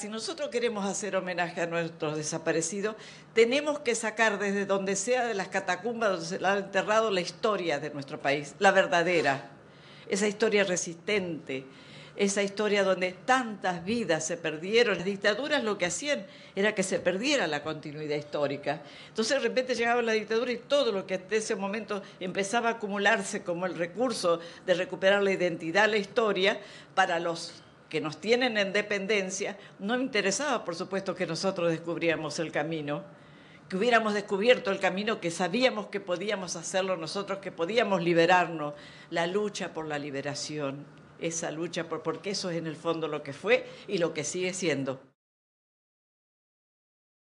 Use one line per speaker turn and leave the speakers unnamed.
Si nosotros queremos hacer homenaje a nuestros desaparecidos, tenemos que sacar desde donde sea de las catacumbas donde se la ha enterrado la historia de nuestro país, la verdadera, esa historia resistente, esa historia donde tantas vidas se perdieron. Las dictaduras lo que hacían era que se perdiera la continuidad histórica. Entonces de repente llegaba la dictadura y todo lo que hasta ese momento empezaba a acumularse como el recurso de recuperar la identidad, la historia, para los que nos tienen en dependencia, no interesaba, por supuesto, que nosotros descubriéramos el camino, que hubiéramos descubierto el camino, que sabíamos que podíamos hacerlo nosotros, que podíamos liberarnos, la lucha por la liberación, esa lucha, por, porque eso es en el fondo lo que fue y lo que sigue siendo.